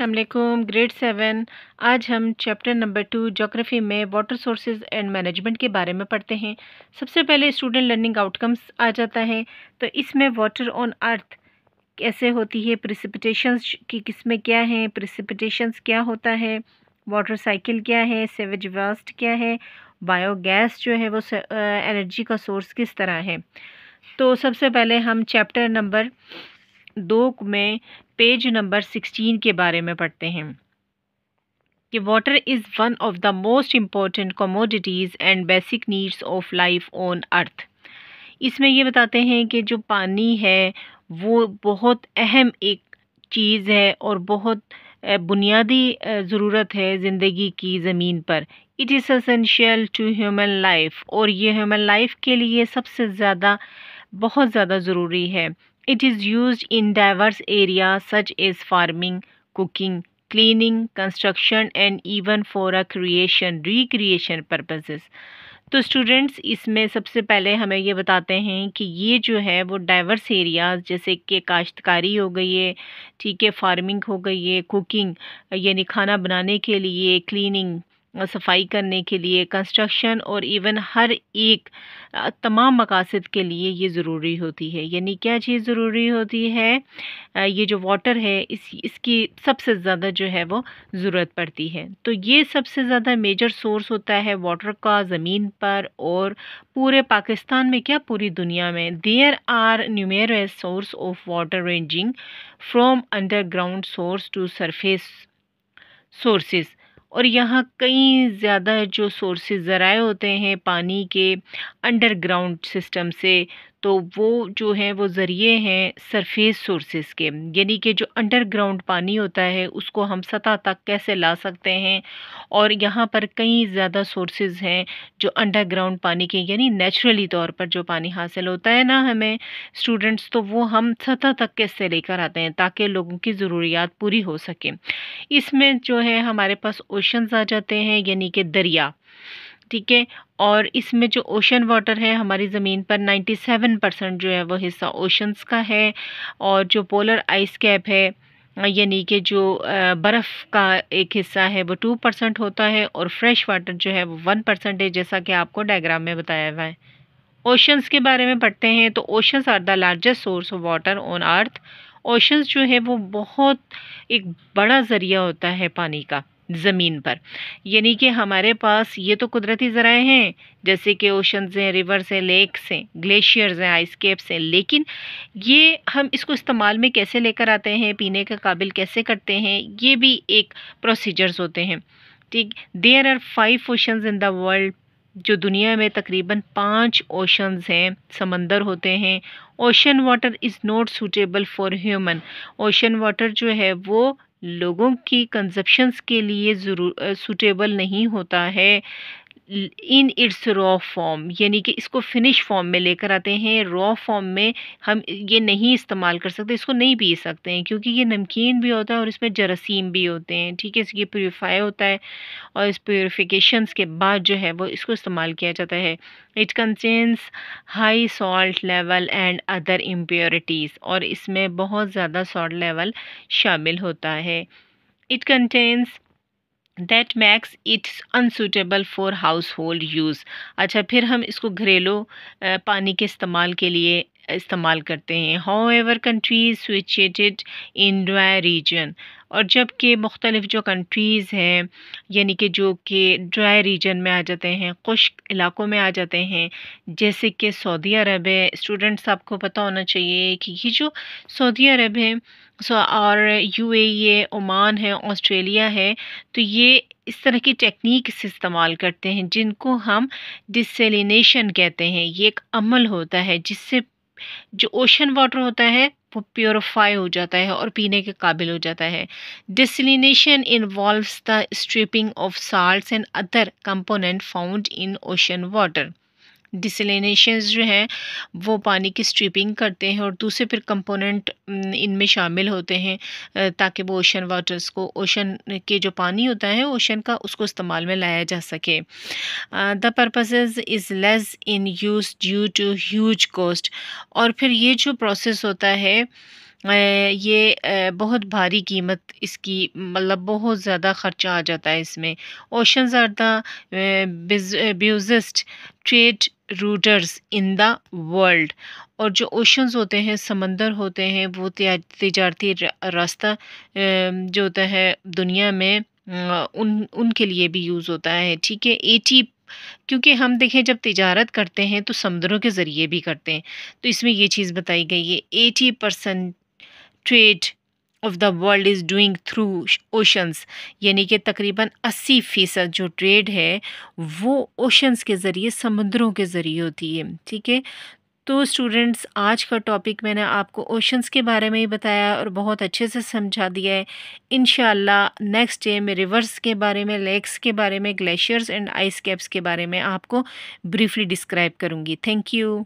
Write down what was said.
असलकुम grade seven आज हम चैप्टर नंबर टू जोग्राफ़ी में वाटर सोर्सेज एंड मैनेजमेंट के बारे में पढ़ते हैं सबसे पहले स्टूडेंट लर्निंग आउटकम्स आ जाता है तो इसमें वाटर ऑन अर्थ कैसे होती है प्रिसिपिटेशंस की किस्में क्या हैं प्रिसिपिटेशंस क्या होता है वाटर साइकिल क्या है सेवेज वास्ट क्या है बायोगैस जो है वो एनर्जी का सोर्स किस तरह है तो सबसे पहले हम चैप्टर नंबर दो में पेज नंबर सिक्सटीन के बारे में पढ़ते हैं कि water is one of the most important commodities and basic needs of life on earth इसमें यह बताते हैं कि जो पानी है वो बहुत अहम एक चीज़ है और बहुत बुनियादी ज़रूरत है ज़िंदगी की ज़मीन पर it is essential to human life और ये ह्यूमन लाइफ के लिए सबसे ज़्यादा बहुत ज़्यादा ज़रूरी है it is use in diverse area such as farming cooking cleaning construction and even for a creation recreation purposes तो स्टूडेंट्स इसमें सबसे पहले हमें ये बताते हैं कि ये जो है वो डाइवर्स एरियाज जैसे कि काश्तकारी हो गई है ठीक है फार्मिंग हो गई है कुकिंग यानी खाना बनाने के लिए क्लीनिंग सफाई करने के लिए कंस्ट्रक्शन और इवन हर एक तमाम मकासद के लिए ये ज़रूरी होती है यानी क्या चीज़ ज़रूरी होती है ये जो वाटर है इस इसकी सबसे ज़्यादा जो है वो ज़रूरत पड़ती है तो ये सबसे ज़्यादा मेजर सोर्स होता है वाटर का ज़मीन पर और पूरे पाकिस्तान में क्या पूरी दुनिया में there are numerous source of water ranging from underground source to surface sources और यहाँ कई ज़्यादा जो सोर्सेज ज़राए होते हैं पानी के अंडरग्राउंड सिस्टम से तो वो जो है वो ज़रिए हैं सरफेस सोर्सेस के यानी कि जो अंडरग्राउंड पानी होता है उसको हम सतह तक कैसे ला सकते हैं और यहाँ पर कई ज़्यादा सोर्सेज हैं जो अंडरग्राउंड पानी के यानी नेचुरली तौर पर जो पानी हासिल होता है ना हमें स्टूडेंट्स तो वो हम सतह तक कैसे लेकर आते हैं ताकि लोगों की ज़रूरियात पूरी हो सके इसमें जो है हमारे पास ओशंस आ जाते हैं यानी कि दरिया ठीक है और इसमें जो ओशन वाटर है हमारी ज़मीन पर 97 परसेंट जो है वो हिस्सा ओशंस का है और जो पोलर आइस कैप है यानी कि जो बर्फ़ का एक हिस्सा है वो टू परसेंट होता है और फ्रेश वाटर जो है वो वन परसेंट है जैसा कि आपको डायग्राम में बताया हुआ है ओशंस के बारे में पढ़ते हैं तो oceans are the largest source of water on earth oceans जो है वो बहुत एक बड़ा ज़रिया होता है पानी का ज़मीन पर यानी कि हमारे पास ये तो कुदरती ज़राए हैं जैसे कि ओशंस हैं रिवर्स हैं लेक्स हैं ग्लेशियर्स हैं आइसकेप्स हैं लेकिन ये हम इसको इस्तेमाल में कैसे लेकर आते हैं पीने के काबिल कैसे करते हैं ये भी एक प्रोसीजर्स होते हैं ठीक there are five oceans in the world जो दुनिया में तकरीबन पाँच ओशंस हैं समंदर होते हैं ocean water is not suitable for human ocean water जो है वो लोगों की कंजप्शंस के लिए ज़रूर सूटेबल नहीं होता है इन इट्स रॉ फॉर्म यानी कि इसको फिनिश फॉर्म में लेकर आते हैं रॉ फॉर्म में हम ये नहीं इस्तेमाल कर सकते इसको नहीं पी सकते हैं क्योंकि ये नमकीन भी होता है और इसमें जरासीम भी होते हैं ठीक है ये प्योरीफाई होता है और इस प्योरीफिकेशन के बाद जो है वो इसको इस्तेमाल किया जाता है it contains high salt level and other impurities और इसमें बहुत ज़्यादा सॉल्ट लेवल शामिल होता है it contains that makes it's unsuitable for household use अच्छा फिर हम इसको घरेलू पानी के इस्तेमाल के लिए इस्तेमाल करते हैं however countries situated in dry region और जबकि मुख्तलिफ़ जो कंट्रीज़ हैं यानी कि जो कि ड्राई रीजन में आ जाते हैं खुश्क इलाकों में आ जाते हैं जैसे कि सऊदी अरब है स्टूडेंट्स आपको पता होना चाहिए कि ये जो सऊदी अरब है सो और यू e, है ओमान है ऑस्ट्रेलिया है तो ये इस तरह की टेक्निक से इस्तेमाल करते हैं जिनको हम डिसलिनेशन कहते हैं ये एक अमल होता है जिससे जो ओशन वाटर होता है वो प्योरीफाई हो जाता है और पीने के काबिल हो जाता है desalination involves the stripping of salts and other component found in ocean water desalination जो हैं वो पानी की स्ट्रिपिंग करते हैं और दूसरे फिर कंपोनेंट इनमें शामिल होते हैं ताकि वो ओशन वाटर्स को ओशन के जो पानी होता है ओशन का उसको इस्तेमाल में लाया जा सके the purposes is less in use due to huge cost और फिर ये जो प्रोसेस होता है ये बहुत भारी कीमत इसकी मतलब बहुत ज़्यादा ख़र्चा आ जाता है इसमें oceans are the trade routers in the world और जो ओशंस होते हैं समंदर होते हैं वो तजारती रास्ता जो होता है दुनिया में उन उनके लिए भी यूज़ होता है ठीक है एटी क्योंकि हम देखें जब तजारत करते हैं तो समंदरों के ज़रिए भी करते हैं तो इसमें ये चीज़ बताई गई है eighty percent trade of the world is doing through oceans यानी कि तकरीबन 80 फ़ीसद जो ट्रेड है वो ओशंस के ज़रिए समुद्रों के ज़रिए होती है ठीक है तो स्टूडेंट्स आज का टॉपिक मैंने आपको ओशंस के बारे में ही बताया और बहुत अच्छे से समझा दिया है इन नेक्स्ट डे में रिवर्स के बारे में लेक्स के बारे में ग्लेशियर्स एंड आइस कैप्स के बारे में आपको ब्रीफली डिस्क्राइब करूँगी थैंक यू